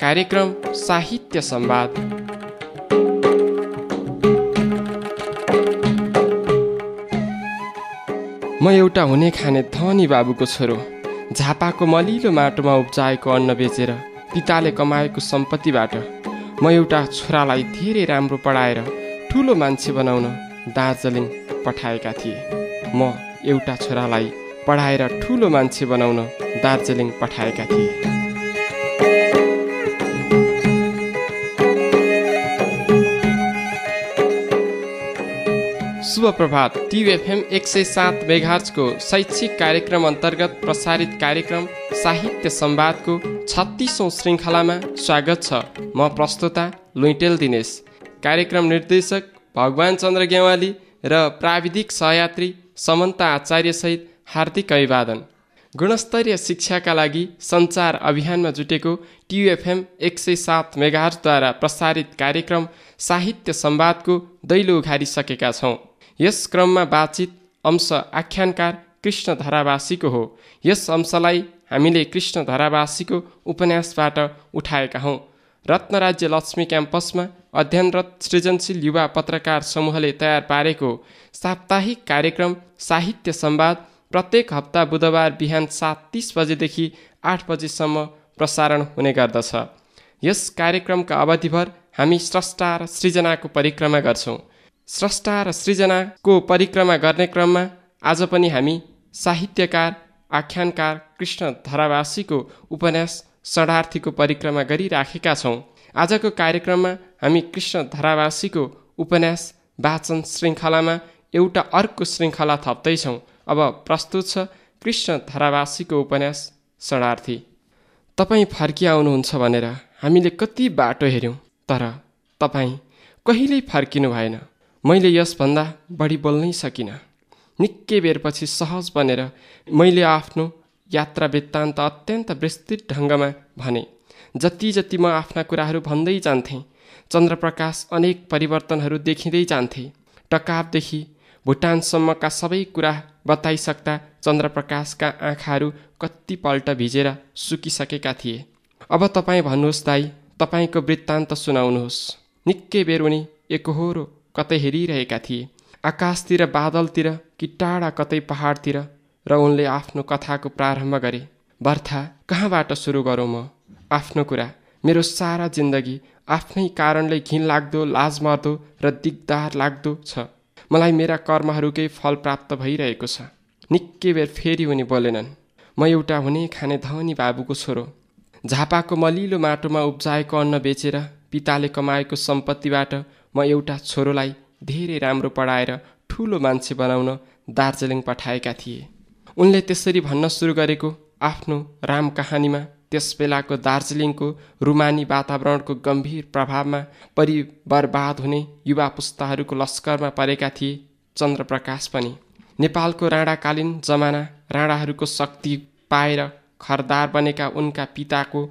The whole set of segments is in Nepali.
कार्यक्रम साहित्य संवाद म एउटा हुने खाने धनी बाबुको छोरो झापाको मलिलो माटोमा उब्जाएको अन्न बेचेर पिताले कमाएको सम्पत्तिबाट म एउटा छोरालाई धेरै राम्रो पढाएर ठुलो मान्छे बनाउन दार्जिलिङ पठाएका थिए म एउटा छोरालाई पढाएर ठुलो मान्छे बनाउन दार्जिलिङ पठाएका थिए शुभ प्रभात टिभीएफएम एक सय सात मेघार्जको शैक्षिक कार्यक्रम अन्तर्गत प्रसारित कार्यक्रम साहित्य सम्वादको छत्तिसौँ श्रृङ्खलामा स्वागत छ म प्रस्तुता लुइटेल दिनेश कार्यक्रम निर्देशक भगवान चन्द्र गेवाली र प्राविधिक सहयात्री समन्ता आचार्यसहित हार्दिक अभिवादन गुणस्तरीय शिक्षाका लागि सञ्चार अभियानमा जुटेको टियुएफएम एक सय सात मेगाहरद्वारा प्रसारित कार्यक्रम साहित्य सम्वादको दैलो उघारिसकेका छौँ यस क्रममा बातचित अंश आख्यानकार कृष्ण धरावासीको हो यस अंशलाई हामीले कृष्ण धरावासीको उपन्यासबाट उठाएका हौँ रत्नराज्य लक्ष्मी क्याम्पसमा अध्ययनरत सृजनशील युवा पत्रकार समूहले तयार पारेको साप्ताहिक कार्यक्रम साहित्य सम्वाद प्रत्येक हप्ता बुधबार बिहान सात तिस बजेदेखि आठ बजेसम्म प्रसारण हुने गर्दछ यस कार्यक्रमका अवधिभर हामी स्रष्टा र सृजनाको परिक्रमा गर्छौँ स्रष्टा र सृजनाको परिक्रमा गर्ने क्रममा आज पनि हामी साहित्यकार आख्यानकार कृष्ण धरावासीको उपन्यास शरणार्थीको परिक्रमा गरिराखेका छौँ आजको कार्यक्रममा हामी कृष्ण धरावासीको उपन्यास वाचन श्रृङ्खलामा एउटा अर्को श्रृङ्खला थप्दैछौँ अब प्रस्तुत छ कृष्ण धरावासीको उपन्यास शरणार्थी तपाईँ फर्किआउनुहुन्छ भनेर हामीले कति बाटो हेऱ्यौँ तर तपाईँ कहिल्यै फर्किनु भएन मैले यसभन्दा बढी बोल्नै सकिनँ निकै बेरपछि सहज बनेर मैले आफ्नो यात्रा वृत्तान्त अत्यन्त विस्तृत ढङ्गमा भने जति जति म आफ्ना कुराहरू भन्दै जान्थेँ चन्द्रप्रकाश अनेक परिवर्तनहरू देखिँदै जान्थे टकावदेखि भुटानसम्मका सबै कुरा बताइसक्दा चन्द्रप्रकाशका आँखाहरू कतिपल्ट भिजेर सुकिसकेका थिए अब तपाईँ भन्नुहोस् दाई तपाईँको वृत्तान्त सुनाउनुहोस् निकै बेर उनी एकहोरो कतै हेरिरहेका थिए आकाशतिर बादलतिर कि टाढा कतै पहाडतिर र उनले आफ्नो कथाको प्रारम्भ गरे बर्था कहाँबाट सुरु गरौँ म आफ्नो कुरा मेरो सारा जिन्दगी आफ्नै कारणले घिनलाग्दो लाजमर्दो र दिगदार लाग्दो छ मलाई मेरा कर्महरूकै फल प्राप्त भइरहेको छ निकै बेर फेरि उनी बोलेनन् म एउटा हुने खाने धनी बाबुको छोरो झापाको मलिलो माटोमा उब्जाएको अन्न बेचेर पिताले कमाएको सम्पत्तिबाट म एउटा छोरोलाई धेरै राम्रो पढाएर ठुलो मान्छे बनाउन दार्जिलिङ पठाएका थिए उनले त्यसरी भन्न सुरु गरेको आफ्नो राम कहानीमा त्यस बेलाको दार्जिलिङको रुमानी वातावरणको गम्भीर प्रभावमा परि हुने युवा पुस्ताहरूको लस्करमा परेका थिए चन्द्रप्रकाश पनि नेपालको राणाकालीन जमाना राणाहरूको शक्ति पाएर खरदार बनेका उनका पिताको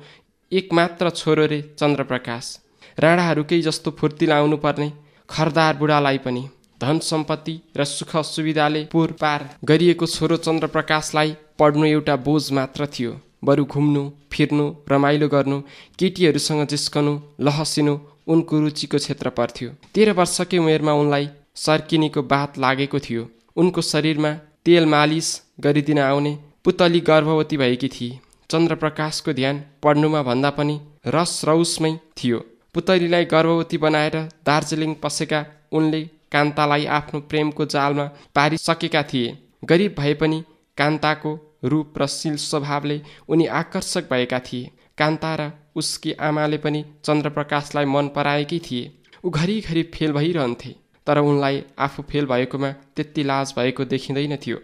एकमात्र छोरोरे चन्द्रप्रकाश राणाहरूकै जस्तो फुर्ती पर्ने खरदार बुढालाई पनि धन सम्पत्ति र सुख सुविधाले पुर पार गरिएको छोरो चन्द्रप्रकाशलाई पढ्नु एउटा बोझ मात्र थियो बरु घुम्नु फिर्नु रमाइलो गर्नु केटीहरूसँग जिस्कनु लहसिनु उनको रुचिको क्षेत्र पर्थ्यो तेह्र वर्षकै उमेरमा उनलाई सर्किनेको बात लागेको थियो उनको शरीरमा तेल मालिस गरिदिन आउने पुतली गर्भवती भएकी थिए चन्द्रप्रकाशको ध्यान पढ्नुमा भन्दा पनि रस रौसमै थियो पुतलीलाई गर्भवती बनाएर दार्जिलिङ पसेका उनले कान्तालाई आफ्नो प्रेमको जालमा पारिसकेका थिए गरिब भए पनि कान्ताको रूप र शील स्वभावले उनी आकर्षक भएका थिए कान्ता र उसकी आमाले पनि चन्द्रप्रकाशलाई मन पराएकी थिए ऊ घरिघरि फेल भइरहन्थे तर उनलाई आफू फेल भएकोमा त्यति लाज भएको देखिँदैन थियो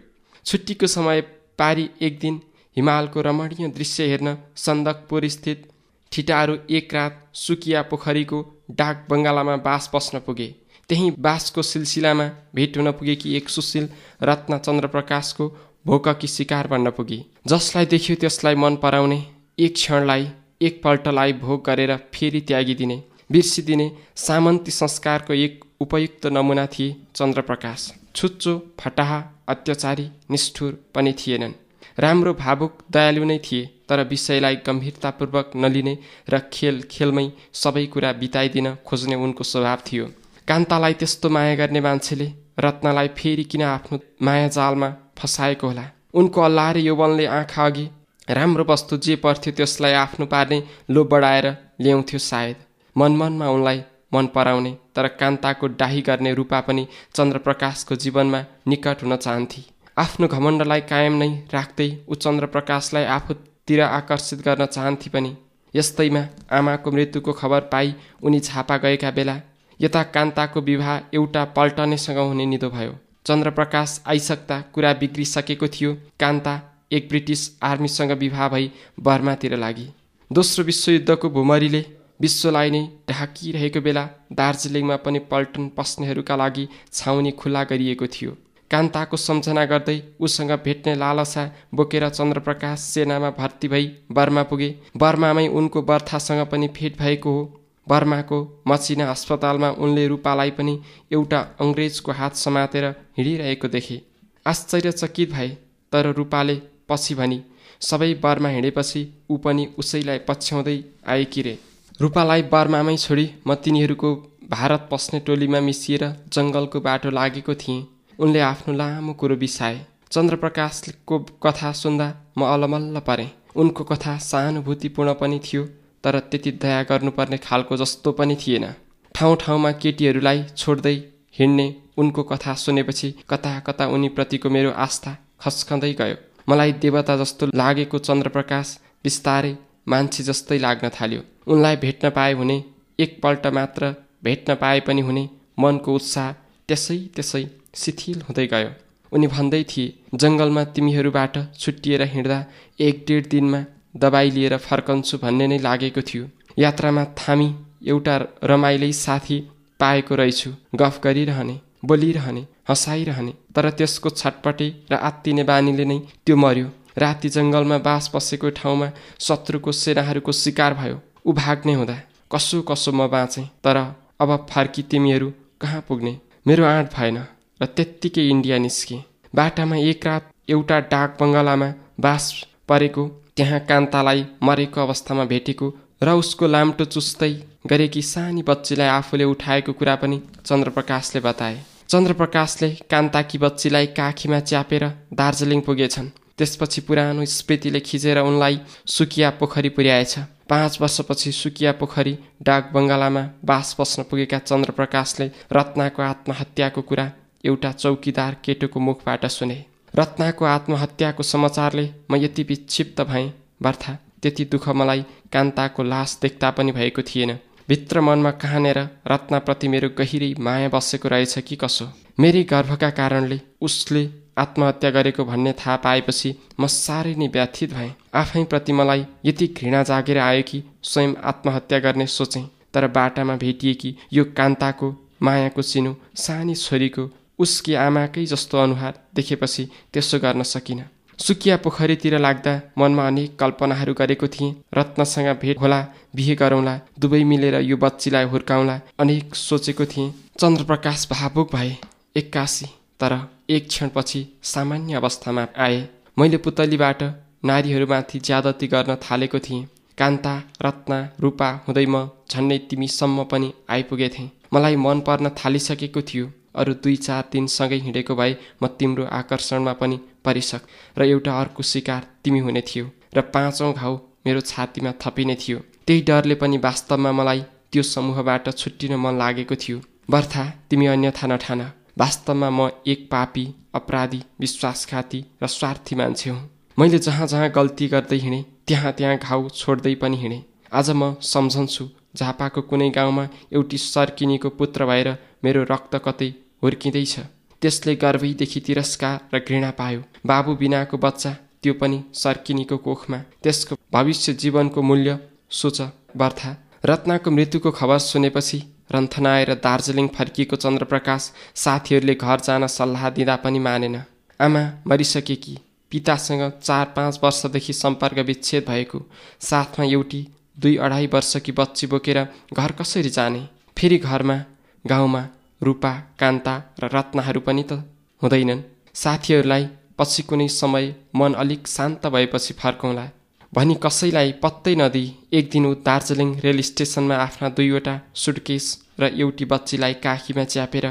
छुट्टीको समय पारी एक दिन हिमालको रमणीय दृश्य हेर्न सन्दकपुर स्थित ठिटाहरू एक रात सुकिया पोखरीको डाक बङ्गालामा बास बस्न पुगे त्यही बासको सिलसिलामा भेट हुन पुगे कि एक सुशील रत्न चन्द्रप्रकाशको भोककी शिकार बन्न पुगे जसलाई देख्यो त्यसलाई मन पराउने एक क्षणलाई एकपल्टलाई भोग गरेर फेरि त्यागिदिने बिर्सिदिने सामन्ती संस्कारको एक उपयुक्त नमुना थिए चन्द्रप्रकाश छुच्चो फटाहा अत्याचारी निष्ठुर पनि थिएनन् राम्रो भावुक दयालु नै थिए तर विषयलाई गम्भीरतापूर्वक नलिने र खेल खेलमै सबै कुरा बिताइदिन खोज्ने उनको स्वभाव थियो कान्तालाई त्यस्तो माया गर्ने मान्छेले रत्नलाई फेरि किन आफ्नो मायाजालमा फसाएको होला उनको र यौवनले आँखा अघि राम्रो वस्तु जे पर्थ्यो त्यसलाई आफ्नो पार्ने लोभ बढाएर ल्याउँथ्यो सायद मनमनमा उनलाई मन पराउने तर कान्ताको डाही गर्ने रूपा पनि चन्द्रप्रकाशको जीवनमा निकट हुन चाहन्थे आफ्नो घमण्डलाई कायम नै राख्दै ऊ चन्द्रप्रकाशलाई आफू तिर आकर्षित गर्न चाहन्थे पनि यस्तैमा आमाको मृत्युको खबर पाई उनी छापा गएका बेला यता कान्ताको विवाह एउटा पल्टनेसँग हुने निधो भयो चन्द्रप्रकाश आइसक्दा कुरा बिग्रिसकेको थियो कान्ता एक ब्रिटिस आर्मीसँग विवाह भई बर्मातिर लागि दोस्रो विश्वयुद्धको भुमरीले विश्वलाई नै ढाकिरहेको बेला दार्जिलिङमा पनि पल्टन पस्नेहरूका लागि छाउनी खुल्ला गरिएको थियो कान्ताको सम्झना गर्दै उसँग भेट्ने लालसा बोकेर चन्द्रप्रकाश सेनामा भर्ती भई बर्मा पुगे बर्मामै उनको बर्थासँग पनि भेट भएको हो बर्माको मसिना अस्पतालमा उनले रूपालाई पनि एउटा अङ्ग्रेजको हात समातेर हिँडिरहेको देखे आश्चर्यचकित भए तर रूपाले पछि भनी सबै बर्मा हिँडेपछि ऊ पनि उसैलाई पछ्याउँदै आएकी रे रूपालाई बर्मामै छोडी म तिनीहरूको भारत पस्ने टोलीमा मिसिएर जङ्गलको बाटो लागेको थिएँ उनले आफ्नो लामो कुरो बिसाए चन्द्रप्रकाशको कथा सुन्दा म अलमल्ल परेँ उनको कथा सहानुभूतिपूर्ण पनि थियो तर त्यति दया गर्नुपर्ने खालको जस्तो पनि थिएन ठाउँ ठाउँमा केटीहरूलाई छोड्दै हिँड्ने उनको कथा सुनेपछि कता कता उनीप्रतिको मेरो आस्था खस्कँदै गयो मलाई देवता जस्तो लागेको चन्द्रप्रकाश बिस्तारै मान्छे जस्तै लाग्न थाल्यो उनलाई भेट्न पाए हुने एकपल्ट मात्र भेट्न पाए पनि हुने मनको उत्साह त्यसै त्यसै शिथिल हुँदै गयो उनी भन्दै थिए जङ्गलमा तिमीहरूबाट छुट्टिएर हिँड्दा एक डेढ दिनमा दबाई लिएर फर्कन्छु भन्ने नै लागेको थियो यात्रामा थामी एउटा रमाइलै साथी पाएको रहेछु गफ गरिरहने बोलिरहने हँसाइरहने तर त्यसको छटपटे र आत्तिने बानीले नै त्यो मर्यो राति जङ्गलमा बास बसेको ठाउँमा शत्रुको सेनाहरूको शिकार भयो ऊ भाग्ने हुँदा कसो कसो म बाँचेँ तर अब फर्की तिमीहरू कहाँ पुग्ने मेरो आँट भएन र त्यत्तिकै इन्डिया निस्के बाटामा एक रात एउटा डाक बङ्गलामा बास परेको त्यहाँ कान्तालाई मरेको अवस्थामा भेटेको र उसको लाम्टो चुस्दै गरेकी सानी बच्चीलाई आफूले उठाएको कुरा पनि चन्द्रप्रकाशले बताए चन्द्रप्रकाशले कान्ताकी बच्चीलाई काखीमा च्यापेर दार्जिलिङ पुगेछन् त्यसपछि पुरानो स्मृतिले खिचेर उनलाई सुकिया पोखरी पुर्याएछ पाँच वर्षपछि सुकिया पोखरी डाक बङ्गालामा बास बस्न पुगेका चन्द्रप्रकाशले रत्नाको आत्महत्याको कुरा एउटा चौकीदार केटोको मुखबाट सुने रत्नाको आत्महत्याको समाचारले म यति विक्षिप्त भएँ बर्था त्यति दुःख मलाई कान्ताको लास देख्दा पनि भएको थिएन भित्र मनमा कहाँनेर रत्नाप्रति मेरो गहिरै माया बसेको रहेछ कि कसो मेरी गर्भका कारणले उसले आत्महत्या गरेको भन्ने थाहा पाएपछि म साह्रै नै व्यथित भएँ आफैप्रति मलाई यति घृणा जागेर आयो कि स्वयं आत्महत्या गर्ने सोचेँ तर बाटामा भेटिएकी यो कान्ताको मायाको चिनो सानी छोरीको उसकी आमाकै जस्तो अनुहार देखेपछि त्यसो गर्न सकिनँ सुकिया पोखरीतिर लाग्दा मनमा अनेक कल्पनाहरू गरेको थिएँ रत्नसँग भेट होला बिहे गरौँला दुवै मिलेर यो बच्चीलाई हुर्काउँला अनेक सोचेको थिएँ चन्द्रप्रकाश भावुक भए एक्कासी तर एक क्षणपछि सामान्य अवस्थामा आए मैले पुतलीबाट नारीहरूमाथि ज्यादती गर्न थालेको थिएँ कान्ता रत्ना रूपा हुँदै म झन्डै तिमीसम्म पनि आइपुगेथेँ मलाई मन पर्न थालिसकेको थियो अरू दुई चार दिनसँगै हिँडेको भए म तिम्रो आकर्षणमा पनि परिसक र एउटा अर्को शिकार तिमी हुने थियो र पाँचौँ घाउ मेरो छातीमा थपिने थियो त्यही डरले पनि वास्तवमा मलाई त्यो समूहबाट छुट्टिन मन लागेको थियो बर्था तिमी अन्यथा नठान वास्तवमा म एक पापी अपराधी विश्वासघाती र स्वार्थी मान्छे हुँ मैले जहाँ जहाँ गल्ती गर्दै हिँडेँ त्यहाँ त्यहाँ घाउ छोड्दै पनि हिँडेँ आज म सम्झन्छु झापाको कुनै गाउँमा एउटी सर्किनीको पुत्र भएर मेरो रक्त कतै हुर्किँदैछ त्यसले गर्वैदेखि तिरस्कार र घृणा पायो बाबु बिनाको बच्चा त्यो पनि सर्किनीको कोखमा त्यसको भविष्य जीवनको मूल्य सोच बर्था रत्नाको मृत्युको खबर सुनेपछि रन्थन आएर दार्जिलिङ फर्किएको चन्द्रप्रकाश साथीहरूले घर जान सल्लाह दिँदा पनि मानेन आमा मरिसके कि पितासँग चार पाँच वर्षदेखि सम्पर्क विच्छेद भएको साथमा एउटी दुई अढाई वर्ष कि बच्ची बोकेर घर कसरी जाने फेरि घरमा गाउँमा रूपा कान्ता र रत्नहरू पनि त हुँदैनन् साथीहरूलाई पछि कुनै समय मन अलिक शान्त भएपछि फर्काउँला भनी कसैलाई पत्तै नदी एक दिन ऊ दार्जिलिङ रेल स्टेसनमा आफ्ना दुईवटा सुटकेस र एउटी बच्चीलाई काखीमा च्यापेर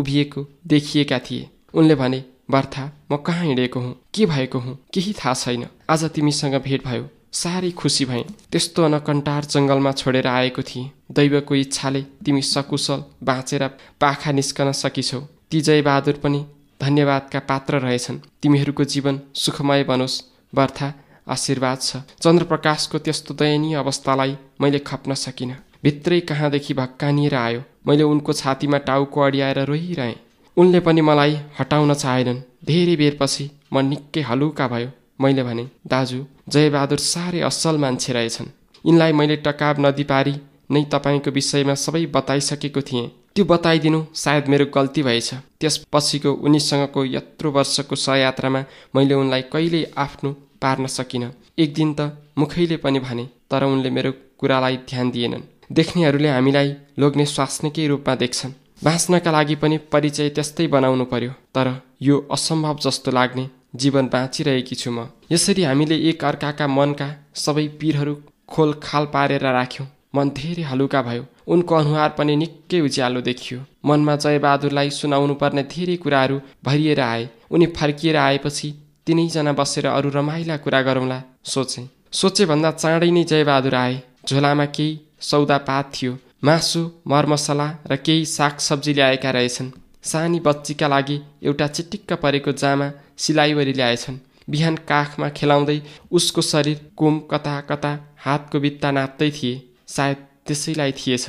उभिएको देखिएका थिए उनले भने बर्था म कहाँ हिँडेको हुँ के भएको हुँ केही थाहा छैन आज तिमीसँग भेट भयो साह्रै खुसी भएँ त्यस्तो अनकन्टार जङ्गलमा छोडेर आएको थिएँ दैवको इच्छाले तिमी सकुशल बाँचेर पाखा निस्कन सकिछौ ती जयबहादुर पनि धन्यवादका पात्र रहेछन् तिमीहरूको जीवन सुखमय बनोस् बर्था आशीर्वाद छ चन्द्रप्रकाशको त्यस्तो दयनीय अवस्थालाई मैले खप्न सकिनँ भित्रै कहाँदेखि भक्कानिएर आयो मैले उनको छातीमा टाउको अडियाएर रोइरहेँ उनले पनि मलाई हटाउन चाहेनन् धेरै बेरपछि म निकै हलुका भयो मैले भने दाजु जयबहादुर साह्रै असल मान्छे रहेछन् यिनलाई मैले टकाव नदी पारी नै तपाईँको विषयमा सबै बताइसकेको थिएँ त्यो बताइदिनु सायद मेरो गल्ती भएछ त्यसपछिको उनीसँगको यत्रो वर्षको सहयात्रामा मैले उनलाई कहिल्यै आफ्नो पार्न सकिन एक दिन त मुखैले पनि भने तर उनले मेरो कुरालाई ध्यान दिएनन् देख्नेहरूले हामीलाई लोग्ने स्वास्नीकै रूपमा देख्छन् बाँच्नका लागि पनि परिचय त्यस्तै बनाउनु पर्यो तर यो असम्भव जस्तो लाग्ने जीवन बाँचिरहेकी छु म यसरी हामीले एक अर्काका मनका सबै पीरहरू खोल खाल पारेर राख्यौँ मन धेरै हलुका भयो उनको अनुहार पनि निकै उज्यालो देखियो मनमा जयबहादुरलाई सुनाउनु पर्ने धेरै कुराहरू भरिएर आए उनी फर्किएर आएपछि तिनैजना बसेर अरू रमाइला कुरा गरौँला सोचेँ सोचे भन्दा चाँडै नै जयबहादुर आए झोलामा केही सौदापात थियो मासु मरमसला र केही सागसब्जी ल्याएका रहेछन् सानी बच्चीका लागि एउटा चिटिक्क परेको जामा सिलाइवरी ल्याएछन् बिहान काखमा खेलाउँदै उसको शरीर कुम कता कता हातको बित्ता नाप्दै थिए सायद त्यसैलाई थिएछ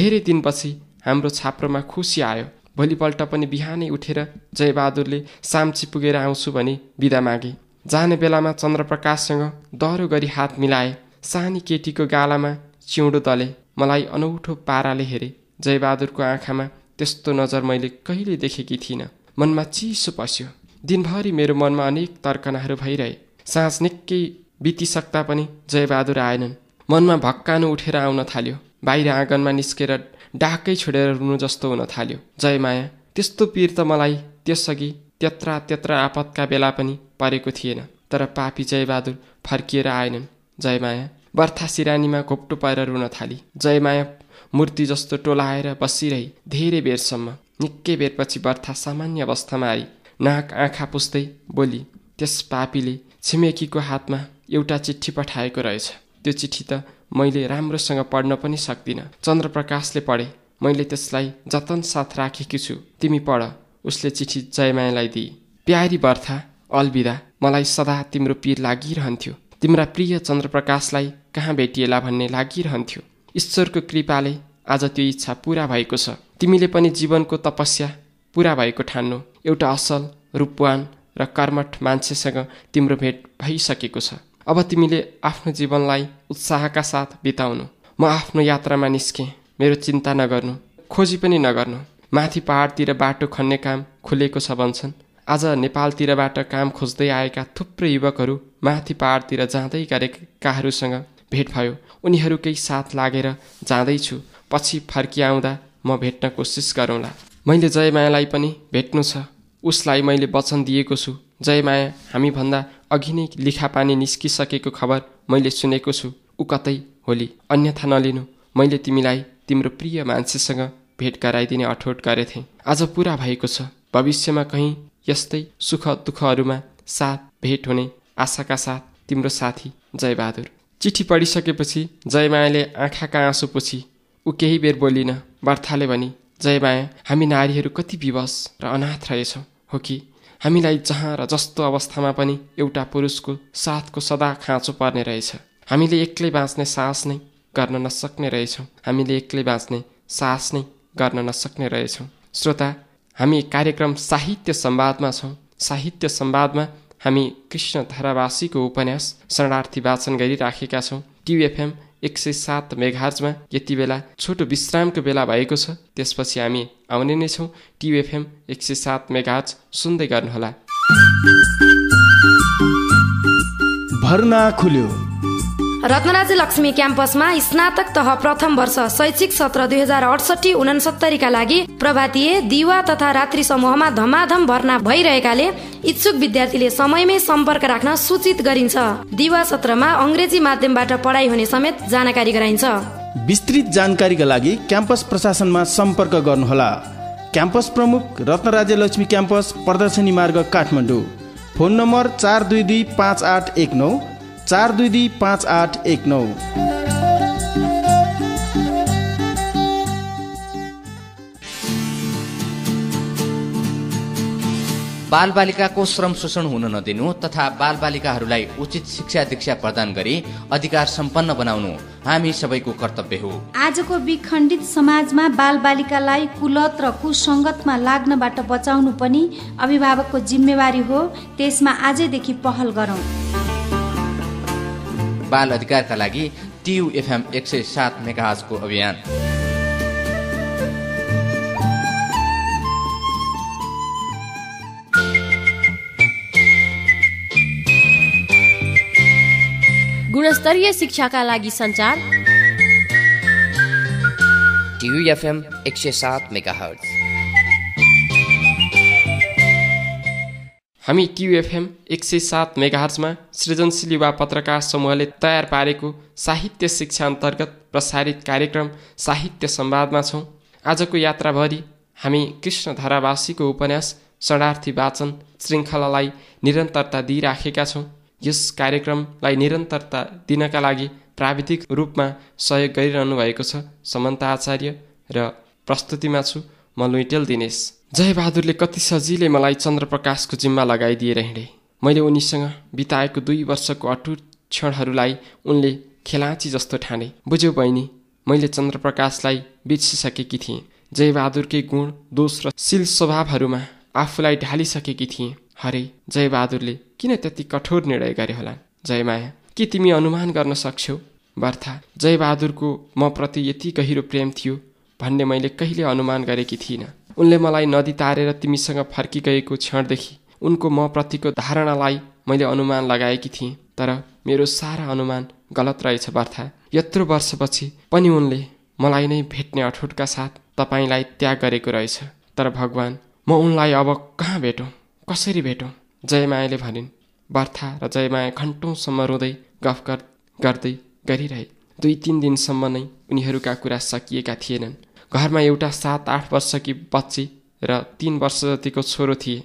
धेरै दिनपछि हाम्रो छाप्रोमा खुसी आयो भोलिपल्ट पनि बिहानै उठेर जयबहादुरले साम्ची पुगेर आउँछु भने बिदा मागे जाने बेलामा चन्द्रप्रकाशसँग दह्रो गरी हात मिलाए सानी केटीको गालामा चिउँडो दले मलाई अनौठो पाराले हेरे जयबहादुरको आँखामा त्यस्तो नजर मैले कहिले देखेकी थिइनँ मनमा चिसो पस्यो दिनभरि मेरो मनमा अनेक तर्कनाहरू भइरहे साँझ निकै बितिसक्दा पनि जयबहादुर आएनन् मनमा भक्कानो उठेर आउन थाल्यो बाहिर आँगनमा निस्केर डाकै छोडेर रुनु जस्तो हुन थाल्यो जयमाया त्यस्तो पिर त मलाई त्यसअघि त्यत्रा त्यत्रा आपतका बेला पनि परेको थिएन तर पापी जयबहादुर फर्किएर आएनन् जयमाया बर्था सिरानीमा घोप्टो पारेर रुन थाली जयमाया मूर्ति जस्तो टोलाएर बसिरहे धेरै बेरसम्म निकै बेरपछि बर्था सामान्य अवस्थामा आई नाक आँखा पुस्दै बोली त्यस पापीले छिमेकीको हातमा एउटा चिठी पठाएको रहेछ त्यो चिठी त मैले राम्रोसँग पढ्न पनि सक्दिनँ चन्द्रप्रकाशले पढे मैले त्यसलाई जतन साथ राखेकी छु तिमी पढ उसले चिठी जयमायालाई दिए प्यारी बर्था अलविदा मलाई सदा तिम्रो पिर लागिरहन्थ्यो तिम्रा प्रिय चन्द्रप्रकाशलाई कहाँ भेटिएला भन्ने लागिरहन्थ्यो ईश्वरको कृपाले आज त्यो इच्छा पुरा भएको छ तिमीले पनि जीवनको तपस्या पुरा भएको ठान्नु एउटा असल रूपवान र कर्मठ मान्छेसँग तिम्रो भेट भइसकेको छ अब तिमीले आफ्नो जीवनलाई उत्साहका साथ बिताउनु म आफ्नो यात्रामा निस्केँ मेरो चिन्ता नगर्नु खोजी पनि नगर्नु माथि पहाडतिर बाटो खन्ने काम खुलेको छ भन्छन् आज नेपालतिरबाट काम खोज्दै आएका थुप्रै युवकहरू माथि पहाडतिर जाँदै गरेकाहरूसँग भेट भयो उनीहरूकै साथ लागेर जाँदैछु पछि फर्किआउँदा म भेट्न कोसिस गरौँला मैले जयमायालाई पनि भेट्नु छ उसलाई मैले वचन दिएको छु जयमाया हामीभन्दा अघि नै लिखापानी निस्किसकेको खबर मैले सुनेको छु ऊ कतै होली अन्यथा नलिनु मैले तिमीलाई तिम्रो प्रिय मान्छेसँग भेट गराइदिने अठोट गरेथेँ आज पुरा भएको छ भविष्यमा कहीँ यस्तै सुख दुःखहरूमा साथ भेट हुने आशाका साथ तिम्रो साथी जयबहादुर चिठी पढिसकेपछि जयमायाले आँखाका आँसु पुछि ऊ केही बेर बोलिन बर्थाले भने जयमाया हामी नारीहरू कति विवश र अनाथ रहेछौँ हो कि हामीलाई जहाँ र जस्तो अवस्थामा पनि एउटा पुरुषको साथको सदा खाँचो पर्ने रहेछ हामीले एक्लै बाँच्ने साहस नै गर्न नसक्ने रहेछौँ हामीले एक्लै बाँच्ने साहस नै गर्न नसक्ने रहेछौँ श्रोता हामी कार्यक्रम साहित्य सम्वादमा छौँ साहित्य सम्वादमा हामी कृष्ण धारावासीको उपन्यास शरणार्थी वाचन गरिराखेका छौँ टियुएफएम एक सय सात मेघाजमा यति बेला छोटो विश्रामको बेला भएको छ त्यसपछि हामी आउने नै छौँ टियुएफएम एक सय सात मेघार्ज सुन्दै गर्नुहोला भर्ना खुल्यो रत्नराज लक्ष्मी क्याम्पसमा स्नातक तह प्रथम वर्ष शैक्षिक सत्र दुई हजार अडसठी उनसत्तरीका लागि प्रभातीय दिवा तथा रात्रि समूहमा धमाधम भर्ना भइरहेकाले इच्छुक विद्यार्थीले समयमै सम्पर्क राख्न सूचित गरिन्छ दिवा सत्रमा अङ्ग्रेजी माध्यमबाट पढाइ हुने समेत जानकारी गराइन्छ विस्तृत जानकारीका लागि क्याम्पस प्रशासनमा सम्पर्क गर्नुहोला क्याम्पस प्रमुख रत्नराज्य लक्ष्मी क्याम्पस प्रदर्शनी मार्ग काठमाडौँ फोन नम्बर चार दुई दुई पाँच आठ एक नौ चार दुई दुई पाँच आठ एक नौ बालबालिकाको श्रम शोषण हुन नदिनु तथा बाल बालबालिकाहरूलाई उचित शिक्षा दीक्षा प्रदान गरी अधिकार सम्पन्न बनाउनु हामी सबैको कर्तव्य हो आजको विखण्डित समाजमा बाल बालिकालाई कुलत र कुसङ्गतमा लाग्नबाट बचाउनु पनि अभिभावकको जिम्मेवारी हो त्यसमा आजैदेखि पहल गरौँ बाल अधिकार अधिकारका लागि टियु एफएम एक सय सात मेगाजको अभियान गुणस्तरीय शिक्षा शिक्षाका लागि सञ्चार टियु एफएम एक सय सात मेगा हामी क्युएफएम एक सय सात मेगाहर्जमा सृजनशील युवा पत्रकार समूहले तयार पारेको साहित्य शिक्षा अन्तर्गत प्रसारित कार्यक्रम साहित्य संवादमा छौँ आजको यात्राभरि हामी कृष्ण धरावासीको उपन्यास शरणार्थी वाचन श्रृङ्खलालाई निरन्तरता दिइराखेका छौँ यस कार्यक्रमलाई निरन्तरता दिनका लागि प्राविधिक रूपमा सहयोग गरिरहनु भएको छ समन्ता आचार्य र प्रस्तुतिमा छु म लुइटेल दिनेश जयबहादुरले कति सजिलै मलाई चन्द्रप्रकाशको जिम्मा लगाइदिएर हिँडे मैले उनीसँग बिताएको दुई वर्षको अटुट क्षणहरूलाई उनले खेलाची जस्तो ठाने बुझ्यौ बहिनी मैले चन्द्रप्रकाशलाई बिर्सिसकेकी थिएँ जयबहादुरकै गुण दोष र शील स्वभावहरूमा आफूलाई ढालिसकेकी थिएँ हरे जयबहादुरले किन त्यति कठोर निर्णय गरे होला जयमाया के तिमी अनुमान गर्न सक्छौ बर्था जयबहादुरको म प्रति यति गहिरो प्रेम थियो भन्ने मैले कहिले अनुमान गरेकी थिइनँ उनले मलाई नदी तारेर तिमीसँग फर्किगएको क्षणदेखि उनको म प्रतिको धारणालाई मैले अनुमान लगाएकी थिएँ तर मेरो सारा अनुमान गलत रहेछ बर्था यत्रो वर्षपछि पनि उनले मलाई नै भेट्ने अठोटका साथ तपाईँलाई त्याग गरेको रहेछ तर भगवान् म उनलाई अब कहाँ भेटौँ कसरी भेटौँ जयमायाले भनिन् बर्था र जयमाया घन्टौँसम्म रुँदै गफ गर्दै गरिरहे दुई तिन दिनसम्म नै उनीहरूका कुरा सकिएका थिएनन् घरमा एउटा सात आठ वर्षकी बच्ची र तिन वर्ष जतिको छोरो थिए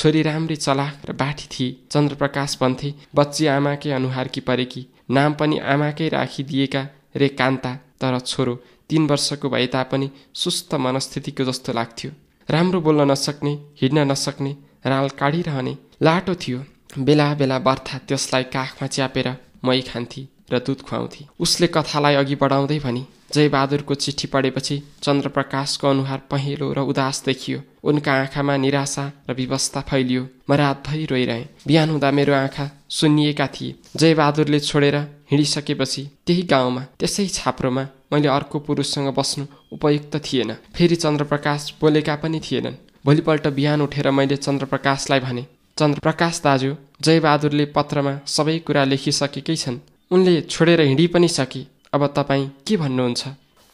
छोरी राम्री चलाख र बाठी थिए चन्द्रप्रकाश भन्थे बच्ची आमाकै अनुहारकी परेकी नाम पनि आमाकै राखिदिएका रे कान्ता तर छोरो तिन वर्षको भए तापनि सुस्त मनस्थितिको जस्तो लाग्थ्यो राम्रो बोल्न नसक्ने हिँड्न नसक्ने राल काढिरहने लाटो थियो बेला बेला बर्था त्यसलाई काखमा च्यापेर मही खान्थे र दुध खुवाउँथे उसले कथालाई अघि बढाउँदै भनी जयबहादुरको चिठी पढेपछि चन्द्रप्रकाशको अनुहार पहेँलो र उदास देखियो उनका आँखामा निराशा र विवस्था फैलियो म रातभरि रोइरहेँ बिहान हुँदा मेरो आँखा सुन्निएका थिए जयबहादुरले छोडेर हिँडिसकेपछि त्यही गाउँमा त्यसै छाप्रोमा मैले अर्को पुरुषसँग बस्नु उपयुक्त थिएन फेरि चन्द्रप्रकाश बोलेका पनि थिएनन् भोलिपल्ट बिहान उठेर मैले चन्द्रप्रकाशलाई भने चन्द्रप्रकाश दाजु जयबहादुरले पत्रमा सबै कुरा लेखिसकेकै छन् उनले छोडेर हिँडी पनि सके अब तपाईँ के भन्नुहुन्छ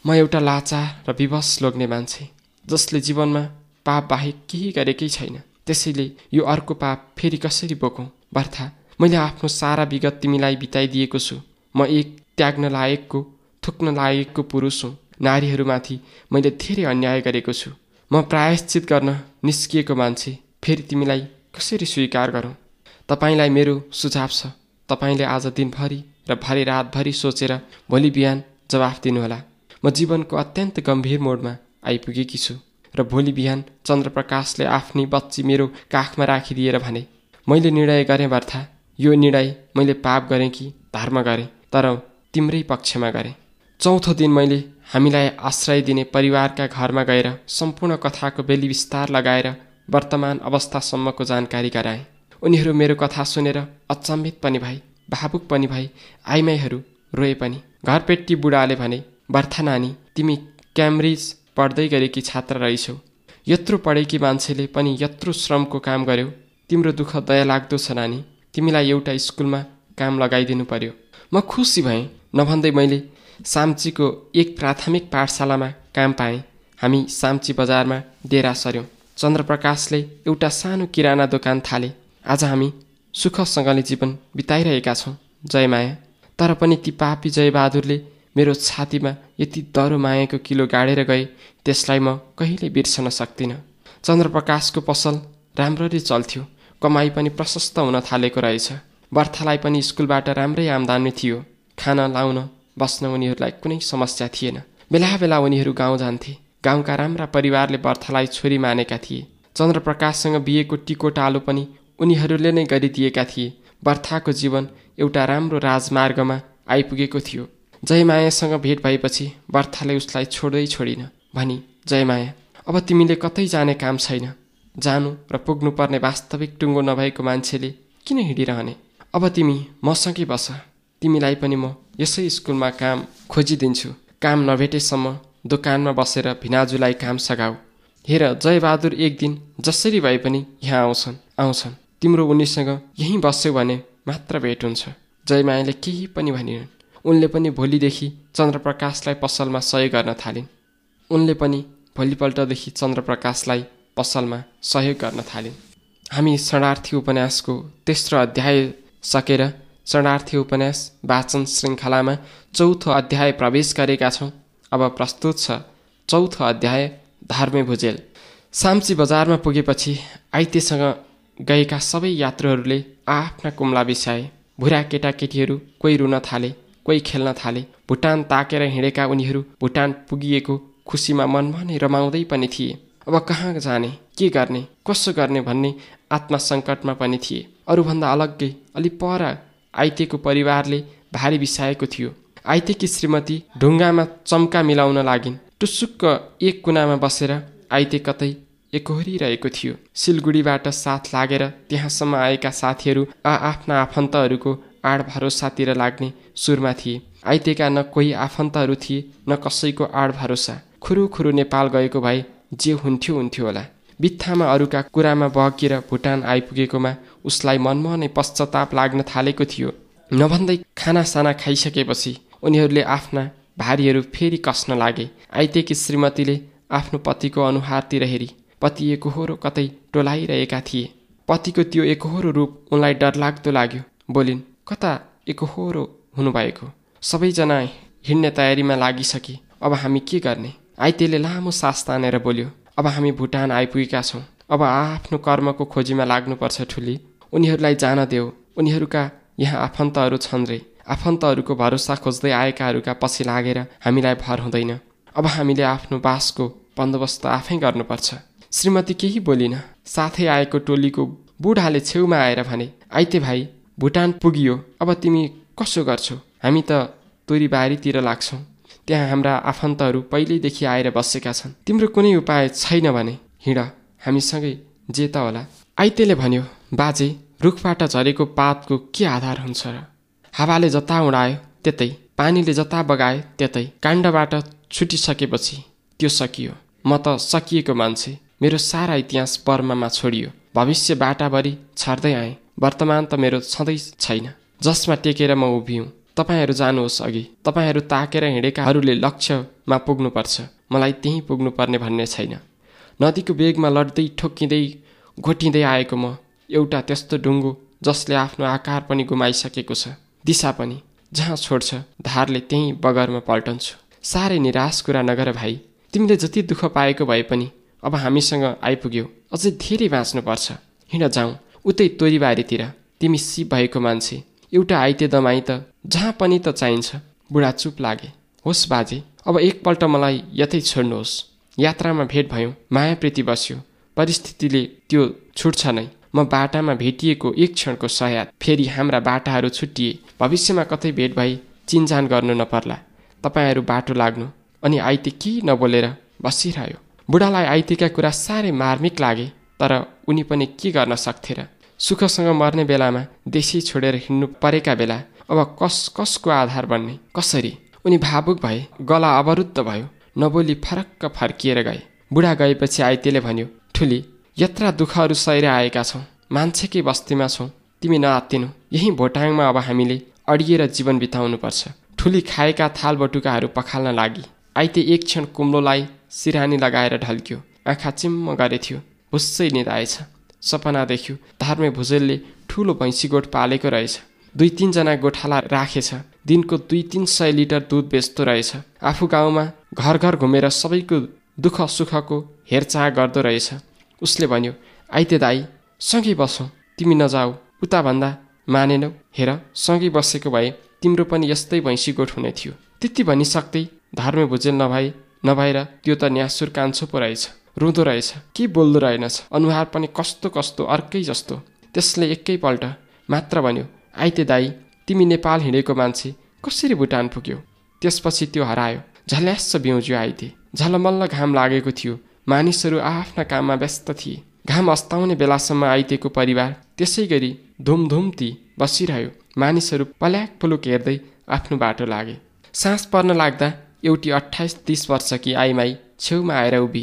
म एउटा लाचा र विवश लोग्ने मान्छे जसले जीवनमा पाप बाहेक केही गरेकै छैन त्यसैले यो अर्को पाप फेरि कसरी बोकौँ बर्था मैले आफ्नो सारा विगत तिमीलाई बिताइदिएको छु म एक त्याग्न लायकको थुक्न लायकको पुरुष हुँ नारीहरूमाथि मैले धेरै अन्याय गरेको छु म प्रायश्चित गर्न निस्किएको मान्छे फेरि तिमीलाई कसरी स्वीकार गरौँ तपाईँलाई मेरो सुझाव छ तपाईँले आज दिनभरि र भरि रातभरि सोचेर भोलि बिहान जवाफ दिनुहोला म जीवनको अत्यन्त गम्भीर मोडमा आइपुगेकी छु र भोलि बिहान चन्द्रप्रकाशले आफ्नै बच्ची मेरो काखमा राखिदिएर भने मैले निर्णय गरेँ भर्था यो निर्णय मैले पाप गरेँ कि धर्म गरेँ तर तिम्रै पक्षमा गरेँ चौथो दिन मैले हामीलाई आश्रय दिने परिवारका घरमा गएर सम्पूर्ण कथाको बेली विस्तार लगाएर वर्तमान अवस्थासम्मको जानकारी गराएँ उनीहरू मेरो कथा सुनेर अचम्मित पनि भए भावुक पनि भई आइमाईहरू रोए पनि घरपेटी बुढाले भने बर्था नानी तिमी क्याम्ब्रिज पढ्दै गरेकी छात्र रहेछौ यत्रो पढेकी मान्छेले पनि यत्रो श्रमको काम गर्यो तिम्रो दुःख दया लाग्दो छ नानी तिमीलाई एउटा स्कुलमा काम लगाइदिनु पर्यो म खुसी भएँ नभन्दै मैले साम्चीको एक प्राथमिक पाठशालामा काम पाएँ हामी साम्ची बजारमा डेरा सर्यौँ चन्द्रप्रकाशले एउटा सानो किराना दोकान थाले आज हामी सुखसँगले जीवन बिताइरहेका छौँ जयमाया तर पनि ती पापी जयबहादुरले मेरो छातीमा यति दह्रो मायाको किलो गाडेर गए त्यसलाई म कहिले बिर्सन सक्दिनँ चन्द्रप्रकाशको पसल राम्ररी चल्थ्यो कमाई पनि प्रशस्त हुन थालेको रहेछ बर्थालाई पनि स्कुलबाट राम्रै आम्दानी थियो खान लाउन बस्न उनीहरूलाई कुनै समस्या थिएन बेला बेला उनीहरू गाउँ जान्थे गाउँका राम्रा परिवारले बर्थालाई छोरी मानेका थिए चन्द्रप्रकाशसँग टिको टालो पनि उनीहरूले नै गरिदिएका थिए बर्थाको जीवन एउटा राम्रो राजमार्गमा आइपुगेको थियो जयमायासँग भेट भएपछि बर्थाले उसलाई छोड्दै छोडिन भनी जयमाया अब तिमीले कतै जाने काम छैन जानु र पुग्नुपर्ने वास्तविक टुङ्गो नभएको मान्छेले किन हिँडिरहने अब तिमी मसँगै बस तिमीलाई पनि म यसै स्कुलमा काम खोजिदिन्छु काम नभेटेसम्म दोकानमा बसेर भिनाजुलाई काम सघाऊ हेर जयबहादुर एक दिन जसरी भए पनि यहाँ आउँछन् आउँछन् तिम्रो उनीसँग यहीँ बस्यौ भने मात्र भेट हुन्छ जयमायाले केही पनि भनिनन् उनले पनि भोलिदेखि चन्द्रप्रकाशलाई पसलमा सहयोग गर्न थालिन् उनले पनि भोलिपल्टदेखि चन्द्रप्रकाशलाई पसलमा सहयोग गर्न थालिन् हामी शरणार्थी उपन्यासको तेस्रो अध्याय सकेर शरणार्थी उपन्यास वाचन श्रृङ्खलामा चौथो अध्याय प्रवेश गरेका छौँ अब प्रस्तुत छ चौथो अध्याय धार्मे भुजेल साम्ची बजारमा पुगेपछि आइतेसँग गएका सबै यात्रुहरूले आआफ्ना कुम्ला बिसाए भुरा केटाकेटीहरू कोही रुन थाले कोही खेल्न थाले भुटान ताकेर हिँडेका उनीहरू भुटान पुगिएको खुसीमा मनमा नै रमाउँदै पनि थिए अब कहाँ जाने के गर्ने कसो गर्ने भन्ने आत्मसङ्कटमा पनि थिए अरूभन्दा अलग्गै अलि पर आइतेको परिवारले भारी बिसाएको थियो आइतेकी श्रीमती ढुङ्गामा चम्का मिलाउन लागिन् टुसुक्क एक कुनामा बसेर आइते कतै एकोहोरिरहेको थियो सिलगढीबाट साथ लागेर त्यहाँसम्म आएका साथीहरू आआफ्ना आफन्तहरूको आड भरोसातिर लाग्ने सुरमा थिए आइतेका न कोही आफन्तहरू थिए न कसैको आड भरोसा खुरुखुरु नेपाल गएको भए जे हुन्थ्यो हुन्थ्यो होला बित्थामा अरूका कुरामा बगिएर भुटान आइपुगेकोमा उसलाई मनमनै पश्चाताप लाग्न थालेको थियो नभन्दै खाना साना खाइसकेपछि उनीहरूले आफ्ना भारीहरू फेरि कस्न लागे आइतेकी श्रीमतीले आफ्नो पतिको अनुहारतिर हेरी पति एकहोरो कतै टोलाइरहेका थिए पतिको त्यो एकहोरो रूप उनलाई डरलाग्दो लाग्यो बोलिन् कता एकहोरो हुनुभएको सबैजना हिँड्ने तयारीमा लागिसके अब हामी के गर्ने आइतेले लामो सास तानेर बोल्यो अब हामी भुटान आइपुगेका छौँ अब आफ्नो कर्मको खोजीमा लाग्नुपर्छ ठुली उनीहरूलाई जान देऊ उनीहरूका यहाँ आफन्तहरू छन् रे आफन्तहरूको भरोसा खोज्दै आएकाहरूका पछि लागेर हामीलाई भर हुँदैन अब हामीले आफ्नो बासको बन्दोबस्त आफै गर्नुपर्छ श्रीमती केही बोलिन साथै आएको टोलीको बुढाले छेउमा आएर भने आइते भाइ भुटान पुगियो अब तिमी कसो गर्छौ हामी त तोरीबारीतिर लाग्छौँ त्यहाँ हाम्रा आफन्तहरू पहिल्यैदेखि आएर बसेका छन् तिम्रो कुनै उपाय छैन भने हिँड हामीसँगै जे त होला आइतेले भन्यो बाजे रुखबाट झरेको पातको के आधार हुन्छ र हावाले जता उडायो त्यतै पानीले जता बगायो त्यतै काण्डबाट छुटिसकेपछि त्यो सकियो म त सकिएको मान्छे मेरो सारा इतिहास पर्मामा छोडियो भविष्य बाटाभरि छर्दै आएँ वर्तमान त मेरो छँदै छैन जसमा टेकेर म उभियौँ तपाईँहरू जानुहोस् अघि तपाईँहरू ताकेर हिँडेकाहरूले लक्ष्यमा पुग्नुपर्छ मलाई त्यहीँ पुग्नुपर्ने भन्ने छैन नदीको बेगमा लड्दै ठोक्किँदै घोटिँदै आएको म एउटा त्यस्तो डुङ्गो जसले आफ्नो आकार पनि गुमाइसकेको छ दिशा पनि जहाँ छोड्छ धारले त्यहीँ बगरमा पल्टन्छु साह्रै निराश कुरा नगर भाइ तिमीले जति दुःख पाएको भए पनि अब हामीसँग आइपुग्यो अझै धेरै बाँच्नुपर्छ हिँड जाउँ उतै तोरीबारीतिर तिमी सिप भएको मान्छे एउटा आइते दमाई त जहाँ पनि त चाहिन्छ बुढा चुप लागे होस् बाजे अब एकपल्ट मलाई यतै छोड्नुहोस् यात्रामा भेट भयौँ माया प्रीति बस्यो परिस्थितिले त्यो छुट्छ नै म बाटामा भेटिएको एक क्षणको सहायत फेरि हाम्रा बाटाहरू छुट्टिए भविष्यमा कतै भेट भए चिन्जान गर्नु नपर्ला तपाईँहरू बाटो लाग्नु अनि आइते केही नबोलेर बसिरह्यो बुढालाई आइतीका कुरा साह्रै मार्मिक लागे तर उनी पनि के गर्न सक्थे र सुखसँग मर्ने बेलामा देशी छोडेर हिँड्नु परेका बेला अब कस कसको आधार बन्ने कसरी उनी भावुक भए गला अवरुद्ध भयो नबोली फरक्क फर्किएर गए बुढा गएपछि आइतेले भन्यो ठुली यत्रा दुःखहरू सहेर आएका छौँ मान्छेकै बस्तीमा छौँ तिमी नआत्तिनु यहीँ भोटाङमा अब हामीले अडिएर जीवन बिताउनुपर्छ ठुली खाएका थालबटुकाहरू पखाल्न लागि आइते एक क्षण कुम्लोलाई सिरानी लगाएर ढल्क्यो आँखा चिम्म गरेथ्यो भुस्सै निधाएछ सपना देख्यो धार्मे भुजेलले ठुलो भैँसी गोठ पालेको रहेछ दुई तिनजना गोठाला राखेछ दिनको दुई तिन सय लिटर दुध बेच्दो रहेछ आफू गाउँमा घर घर घुमेर सबैको दुःख सुखको हेरचाह गर्दो रहेछ उसले भन्यो आइते दाई सँगै बसौँ तिमी नजाऊ उताभन्दा मानेनौ हेर सँगै बसेको भए तिम्रो पनि यस्तै भैँसी गोठ हुने थियो त्यति भनिसक्दै धर्मे भुजेल नभए नभएर त्यो त न्यासुर कान्छो पो रहेछ रुँदो रहेछ के बोल्दो रहेनछ अनुहार पनि कस्तो कस्तो अर्कै जस्तो त्यसले एकैपल्ट मात्र भन्यो आइते दाई तिमी नेपाल हिँडेको मान्छे कसरी भुटान पुग्यो त्यसपछि त्यो हरायो झल्यास बिउज्यो आइते झलमल्ल घाम लागेको थियो मानिसहरू आआफ्ना काममा व्यस्त थिए घाम अस्ताउने बेलासम्म आइतेको परिवार त्यसै गरी धुमधुम्ती बसिरह्यो मानिसहरू पल्याक पुलुक हेर्दै आफ्नो बाटो लागे सास पर्न लाग्दा एउटी अठाइस तिस वर्षकी आइमाई छेउमा आएर उभि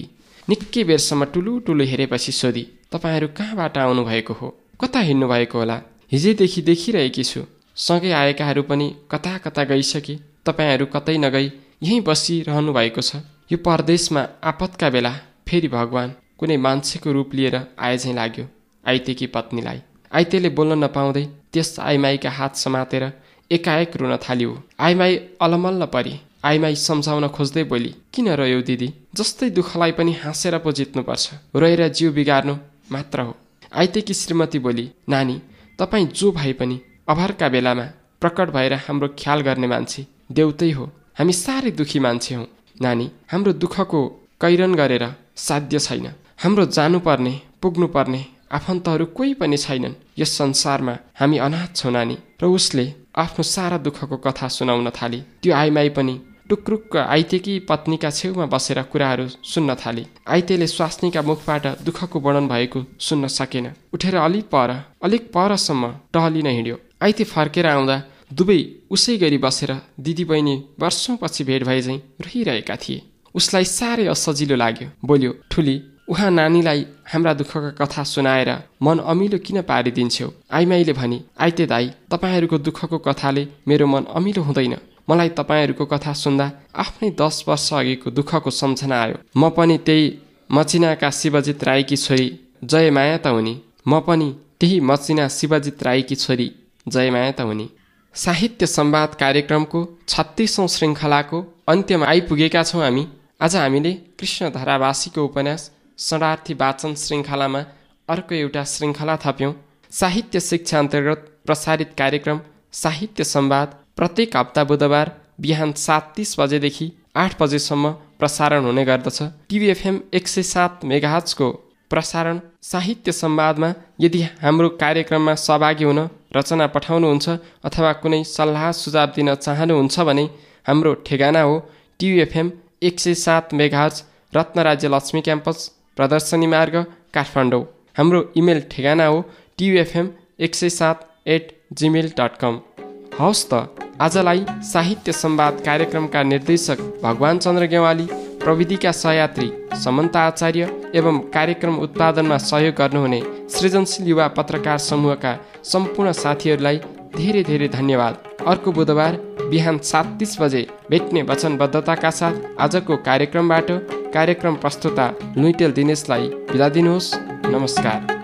निकै बेरसम्म टुलु टुलु हेरेपछि सोधी तपाईँहरू कहाँबाट आउनुभएको हो कता हिँड्नुभएको होला हिजैदेखि देखिरहेकी छु सँगै आएकाहरू पनि कता कता गइसके तपाईँहरू कतै नगई यहीँ बसिरहनु भएको छ यो परदेशमा आपतका बेला फेरि भगवान् कुनै मान्छेको रूप लिएर आए झैँ लाग्यो आइतेकी पत्नीलाई आइतेले बोल्न नपाउँदै त्यस आइमाईका हात समातेर एकाएक रुन थालियो आइमाई अलमल्ल परी आइमाई सम्झाउन खोज्दै बोली किन रह्यौ दिदी जस्तै दुःखलाई पनि हाँसेर पो जित्नुपर्छ रोएर जिउ बिगार्नु मात्र हो आइतेकी श्रीमती बोली नानी तपाईँ जो भए पनि अभरका बेलामा प्रकट भएर हाम्रो ख्याल गर्ने मान्छे देउतै हो हामी साह्रै दुखी मान्छे हौ नानी हाम्रो दुःखको कैरन गरेर साध्य छैन हाम्रो जानुपर्ने पुग्नुपर्ने आफन्तहरू कोही पनि छैनन् यस संसारमा हामी अनाथ छौँ नानी र उसले आफ्नो सारा दुःखको कथा सुनाउन थाले त्यो आइमाई पनि टुक्रुक्क आइतेकी पत्नीका छेउमा बसेर कुराहरू सुन्न थाले आइतेले स्वास्नीका मुखबाट दुःखको वर्णन भएको सुन्न सकेन उठेर अलिक पर अलिक परसम्म टहलिन हिँड्यो आइते फर्केर आउँदा दुवै उसै गरी बसेर दिदीबहिनी वर्षौँपछि भेट भए झैँ रहिरहेका थिए उसलाई साह्रै असजिलो लाग्यो बोल्यो ठुली उहाँ नानीलाई हाम्रा दुःखका कथा सुनाएर मन अमिलो किन पारिदिन्छौ आइमाईले भने आइते दाई तपाईँहरूको दुःखको कथाले मेरो मन अमिलो हुँदैन मलाई तपाईँहरूको कथा सुन्दा आफ्नै दस वर्ष अघिको दुःखको सम्झना आयो म पनि त्यही मचिनाका शिवजित राईकी छोरी जयमाया त हुने म पनि त्यही मचिना शिवजित राईकी छोरी जयमाया त हुने साहित्य सम्वाद कार्यक्रमको छत्तिसौँ श्रृङ्खलाको अन्त्यमा आइपुगेका छौँ हामी आज हामीले कृष्ण धरावासीको उपन्यास शरणार्थी वाचन श्रृङ्खलामा अर्को एउटा श्रृङ्खला थप्यौँ साहित्य शिक्षा अन्तर्गत प्रसारित कार्यक्रम साहित्य सम्वाद प्रत्येक हप्ता बुधबार बिहान सात तिस बजेदेखि आठ बजेसम्म प्रसारण हुने गर्दछ टिभीएफएम एक सय सात मेगाहजको प्रसारण साहित्य सम्वादमा यदि हाम्रो कार्यक्रममा सहभागी हुन रचना पठाउनुहुन्छ अथवा कुनै सल्लाह सुझाव दिन चाहनुहुन्छ भने हाम्रो ठेगाना हो टियुएफएम एक सय सात मेघाज रत्नराज्य लक्ष्मी क्याम्पस प्रदर्शनी मार्ग काठमाडौँ हाम्रो इमेल ठेगाना हो टियुएफएम एक सय सात एट जिमेल डट कम हवस् त आजलाई साहित्य सम्वाद कार्यक्रमका निर्देशक भगवान चन्द्र गेवाली प्रविधिका सहयात्री समन्ता आचार्य एवं कार्यक्रम उत्पादनमा सहयोग गर्नुहुने सृजनशील युवा पत्रकार समूहका सम्पूर्ण साथीहरूलाई धेरै धेरै धन्यवाद अर्को बुधबार बिहान सात तिस बजे भेट्ने वचनबद्धताका साथ आजको कार्यक्रमबाट कार्यक्रम प्रस्तुता लुइटेल दिनेशलाई बिदा दिनुहोस् नमस्कार